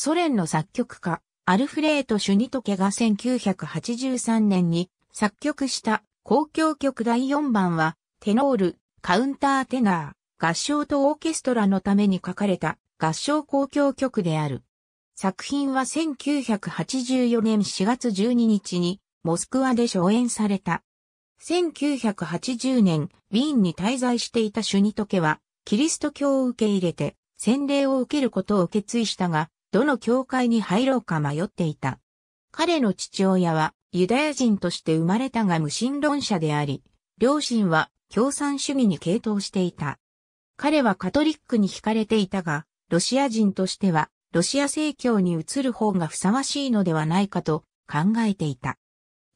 ソ連の作曲家、アルフレート・シュニトケが1983年に作曲した公共曲第4番は、テノール、カウンターテナー、合唱とオーケストラのために書かれた合唱公共曲である。作品は1984年4月12日にモスクワで上演された。1980年、ウィーンに滞在していたシュニトケは、キリスト教を受け入れて、洗礼を受けることを決意したが、どの教会に入ろうか迷っていた。彼の父親はユダヤ人として生まれたが無神論者であり、両親は共産主義に傾倒していた。彼はカトリックに惹かれていたが、ロシア人としてはロシア正教に移る方がふさわしいのではないかと考えていた。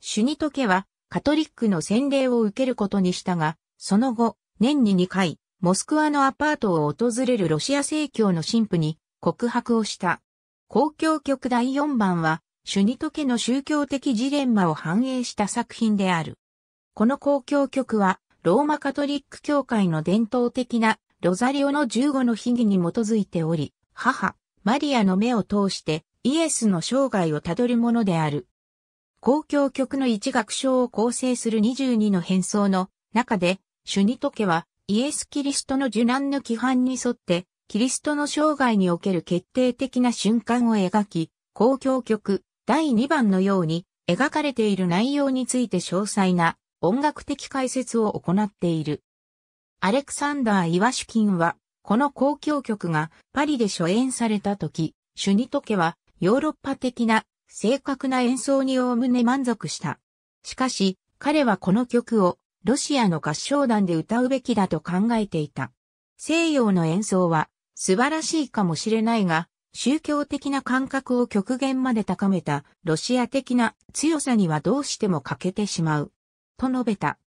シュニトケはカトリックの洗礼を受けることにしたが、その後、年に2回、モスクワのアパートを訪れるロシア正教の神父に告白をした。公共曲第4番は、シュニト家の宗教的ジレンマを反映した作品である。この公共曲は、ローマカトリック教会の伝統的なロザリオの15の秘儀に基づいており、母、マリアの目を通してイエスの生涯をたどるものである。公共曲の一楽章を構成する22の変装の中で、シュニト家はイエス・キリストの受難の規範に沿ってキリストの生涯における決定的な瞬間を描き、公共曲第2番のように描かれている内容について詳細な音楽的解説を行っている。アレクサンダー・イワシュキンは、この公共曲がパリで初演された時、シュニトケはヨーロッパ的な正確な演奏におおむね満足した。しかし、彼はこの曲をロシアの合唱団で歌うべきだと考えていた。西洋の演奏は素晴らしいかもしれないが、宗教的な感覚を極限まで高めたロシア的な強さにはどうしても欠けてしまう。と述べた。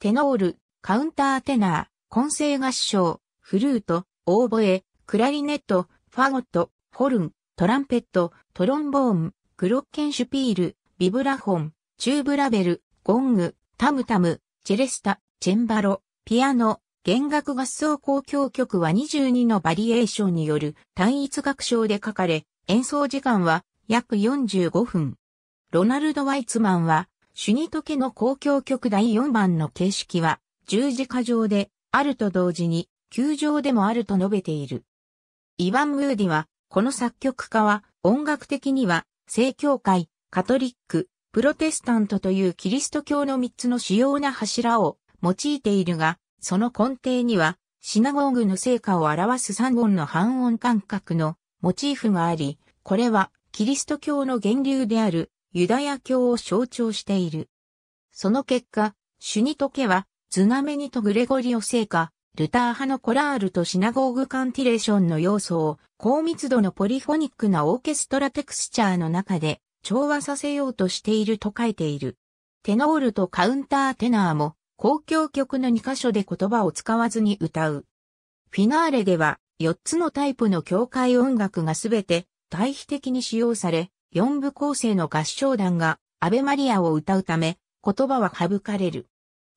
テノール、カウンターテナー、混声合唱、フルート、オーボエ、クラリネット、ファゴット、ホルン、トランペット、トロンボーン、グロッケンシュピール、ビブラフォン、チューブラベル、ゴング、タムタム、チェレスタ、チェンバロ、ピアノ、弦楽合奏交響曲は22のバリエーションによる単一楽章で書かれ、演奏時間は約45分。ロナルド・ワイツマンは、シュニトケの交響曲第4番の形式は、十字架上であると同時に、球場でもあると述べている。イヴァン・ムーディは、この作曲家は、音楽的には、正教会、カトリック、プロテスタントというキリスト教の3つの主要な柱を用いているが、その根底には、シナゴーグの成果を表す3本の半音間隔のモチーフがあり、これはキリスト教の源流であるユダヤ教を象徴している。その結果、シュニトケは、ズナメニとグレゴリオ聖歌、ルター派のコラールとシナゴーグカンティレーションの要素を高密度のポリフォニックなオーケストラテクスチャーの中で調和させようとしていると書いている。テノールとカウンターテナーも公共曲の2箇所で言葉を使わずに歌う。フィナーレでは4つのタイプの教会音楽がすべて対比的に使用され、4部構成の合唱団がアベマリアを歌うため、言葉は省かれる。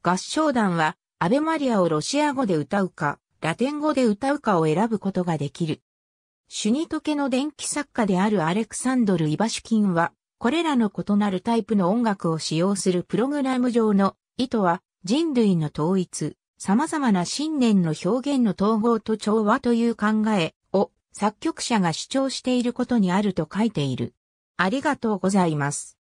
合唱団はアベマリアをロシア語で歌うか、ラテン語で歌うかを選ぶことができる。シュニトケの電気作家であるアレクサンドル・イバシュキンは、これらの異なるタイプの音楽を使用するプログラム上の意図は人類の統一、様々な信念の表現の統合と調和という考えを作曲者が主張していることにあると書いている。ありがとうございます。